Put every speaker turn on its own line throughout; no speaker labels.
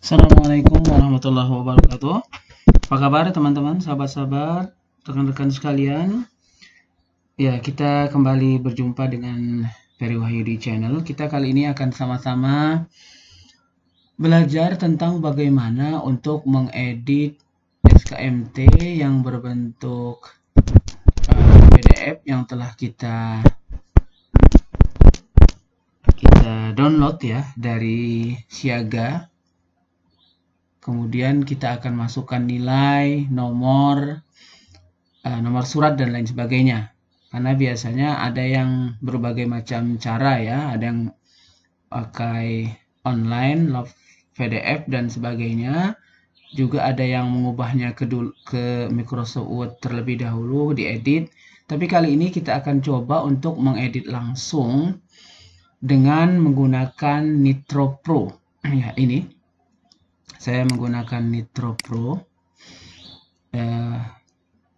Assalamualaikum warahmatullahi wabarakatuh. Apa kabar teman-teman, sahabat-sahabat, rekan-rekan sekalian? Ya, kita kembali berjumpa dengan Ferry Wahyudi Channel. Kita kali ini akan sama-sama belajar tentang bagaimana untuk mengedit SKMT yang berbentuk eh, PDF yang telah kita kita download ya dari Siaga Kemudian kita akan masukkan nilai, nomor, eh, nomor surat dan lain sebagainya. Karena biasanya ada yang berbagai macam cara ya, ada yang pakai online, love PDF dan sebagainya. Juga ada yang mengubahnya ke, ke Microsoft Word terlebih dahulu, diedit. Tapi kali ini kita akan coba untuk mengedit langsung dengan menggunakan Nitro Pro. ya, ini saya menggunakan Nitro Pro eh,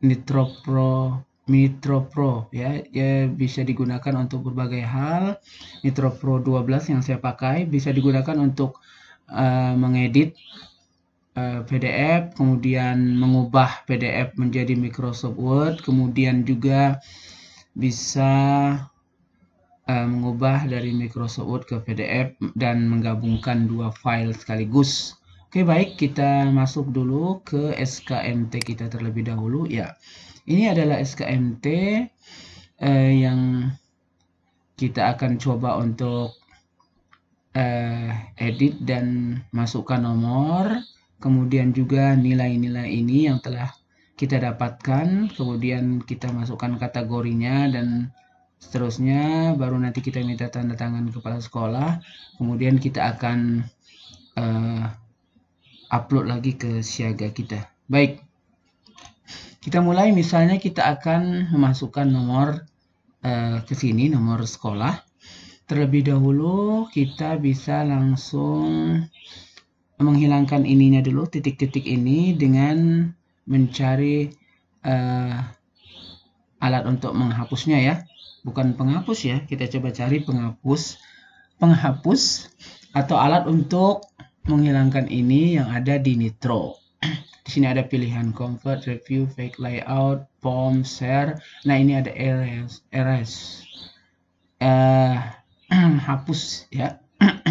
Nitro Pro Nitro Pro ya, ya bisa digunakan untuk berbagai hal Nitro Pro 12 yang saya pakai bisa digunakan untuk uh, mengedit uh, eh, PDF kemudian mengubah PDF menjadi Microsoft Word kemudian juga bisa eh, mengubah dari Microsoft Word ke PDF dan menggabungkan dua file sekaligus Oke baik kita masuk dulu ke SKMT kita terlebih dahulu ya. Ini adalah SKMT eh, yang kita akan coba untuk eh, edit dan masukkan nomor. Kemudian juga nilai-nilai ini yang telah kita dapatkan. Kemudian kita masukkan kategorinya dan seterusnya. Baru nanti kita minta tanda tangan kepala sekolah. Kemudian kita akan... Eh, upload lagi ke siaga kita. Baik, kita mulai misalnya kita akan memasukkan nomor uh, ke sini, nomor sekolah. Terlebih dahulu kita bisa langsung menghilangkan ininya dulu, titik-titik ini dengan mencari uh, alat untuk menghapusnya ya. Bukan penghapus ya, kita coba cari penghapus, penghapus atau alat untuk menghilangkan ini yang ada di Nitro. di sini ada pilihan convert, review, fake layout, form, share. Nah, ini ada erase, erase. Uh, hapus ya.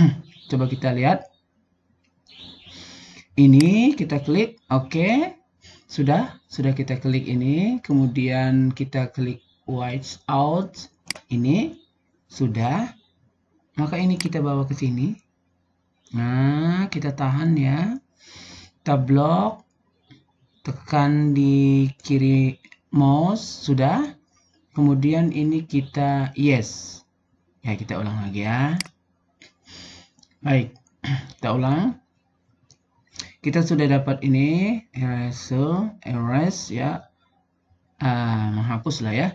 Coba kita lihat. Ini kita klik, oke. Okay. Sudah, sudah kita klik ini, kemudian kita klik white out ini. Sudah. Maka ini kita bawa ke sini. Nah, kita tahan ya. Kita blok. Tekan di kiri mouse. Sudah. Kemudian ini kita yes. Ya, kita ulang lagi ya. Baik. Kita ulang. Kita sudah dapat ini. Erase. Erase ya. Uh, menghapus lah ya.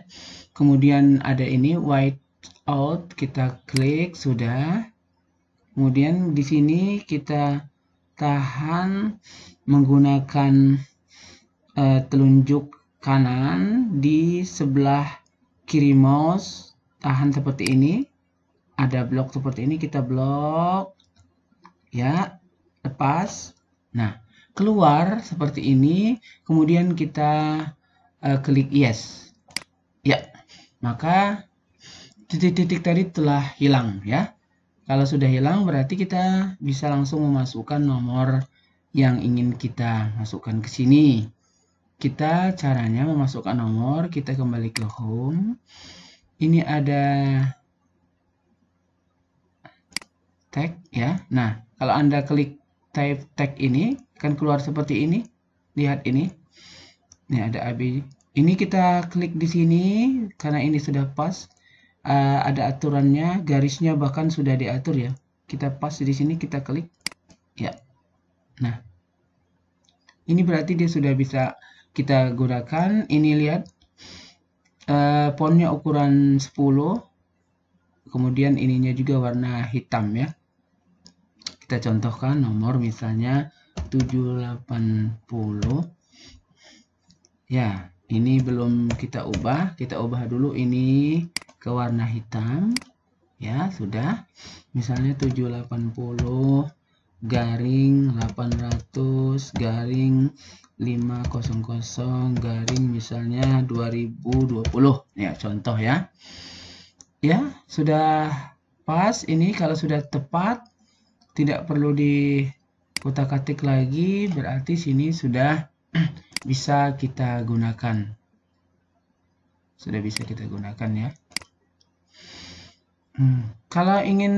Kemudian ada ini white out. Kita klik. Sudah. Kemudian di sini kita tahan menggunakan e, telunjuk kanan di sebelah kiri mouse. Tahan seperti ini. Ada blok seperti ini kita blok. Ya, lepas. Nah, keluar seperti ini. Kemudian kita e, klik yes. Ya, maka titik-titik tadi telah hilang ya. Kalau sudah hilang berarti kita bisa langsung memasukkan nomor yang ingin kita masukkan ke sini. Kita caranya memasukkan nomor, kita kembali ke home. Ini ada tag ya. Nah, kalau Anda klik type tag ini akan keluar seperti ini. Lihat ini. Ini ada AB. Ini kita klik di sini karena ini sudah pas uh, ada aturannya, garisnya bahkan sudah diatur ya. Kita pas di sini, kita klik. Ya. Nah. Ini berarti dia sudah bisa kita gunakan. Ini lihat. Uh, ukuran 10. Kemudian ininya juga warna hitam ya. Kita contohkan nomor misalnya 780. Ya, ini belum kita ubah. Kita ubah dulu ini ke warna hitam ya sudah misalnya 780 garing 800 garing 500 garing misalnya 2020 ya contoh ya ya sudah pas ini kalau sudah tepat tidak perlu di kotak atik lagi berarti sini sudah bisa kita gunakan sudah bisa kita gunakan ya Hmm. kalau ingin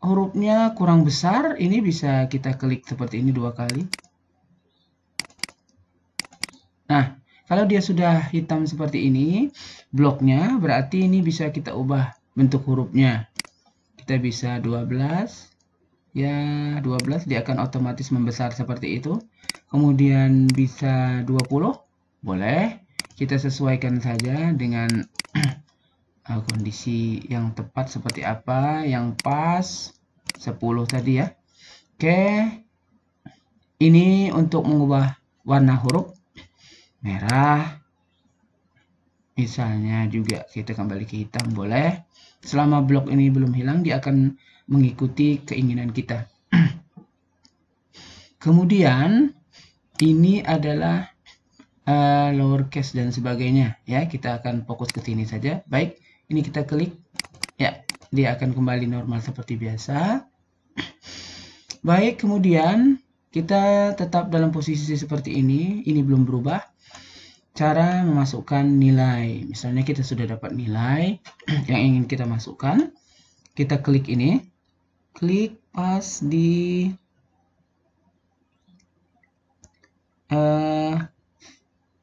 hurufnya kurang besar, ini bisa kita klik seperti ini dua kali. Nah, kalau dia sudah hitam seperti ini, bloknya berarti ini bisa kita ubah bentuk hurufnya. Kita bisa 12, ya 12 dia akan otomatis membesar seperti itu. Kemudian bisa 20, boleh. Kita sesuaikan saja dengan Eh, kondisi yang tepat seperti apa yang pas 10 tadi ya oke ini untuk mengubah warna huruf merah misalnya juga kita kembali ke hitam boleh selama blok ini belum hilang dia akan mengikuti keinginan kita kemudian ini adalah uh, eh, case dan sebagainya ya kita akan fokus ke sini saja baik ini kita klik ya dia akan kembali normal seperti biasa baik kemudian kita tetap dalam posisi seperti ini ini belum berubah cara memasukkan nilai misalnya kita sudah dapat nilai yang ingin kita masukkan kita klik ini klik pas di uh,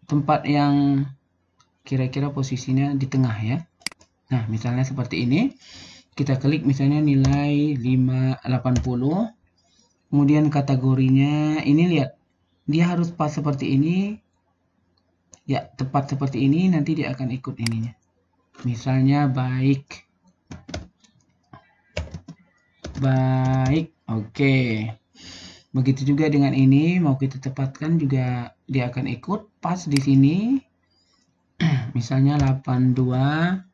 tempat yang kira-kira posisinya di tengah ya Nah, misalnya seperti ini. Kita klik misalnya nilai 580. Kemudian kategorinya, ini lihat. Dia harus pas seperti ini. Ya, tepat seperti ini. Nanti dia akan ikut ininya. Misalnya baik. Baik. Oke. Okay. Begitu juga dengan ini. Mau kita tepatkan juga dia akan ikut. Pas di sini. Misalnya 82.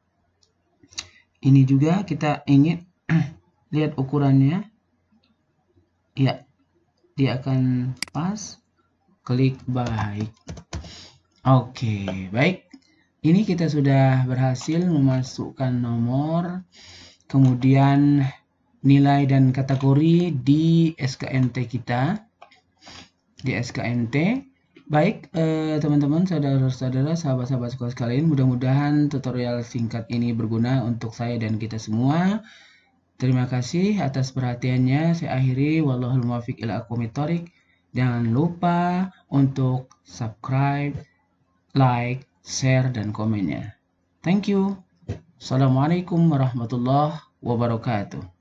Ini juga kita ingin lihat ukurannya. Ya, dia akan pas. Klik baik. Oke, baik. Ini kita sudah berhasil memasukkan nomor, kemudian nilai dan kategori di SKNT kita. Di SKNT, Baik, eh, teman-teman, eh, saudara-saudara, sahabat-sahabat sekolah sekalian, mudah-mudahan tutorial singkat ini berguna untuk saya dan kita semua. Terima kasih atas perhatiannya. Saya akhiri wallahul muwaffiq ila akumitorik. Jangan lupa untuk subscribe, like, share dan komennya. Thank you. Assalamualaikum warahmatullahi wabarakatuh.